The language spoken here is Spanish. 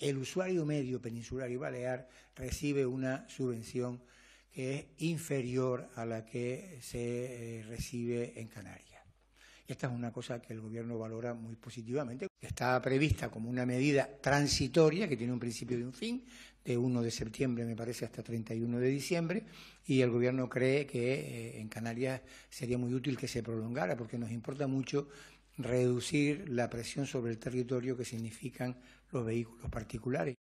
el usuario medio peninsular y balear recibe una subvención que es inferior a la que se eh, recibe en Canarias. Esta es una cosa que el Gobierno valora muy positivamente. Está prevista como una medida transitoria que tiene un principio y un fin, de 1 de septiembre, me parece, hasta 31 de diciembre, y el Gobierno cree que eh, en Canarias sería muy útil que se prolongara, porque nos importa mucho reducir la presión sobre el territorio que significan los vehículos particulares.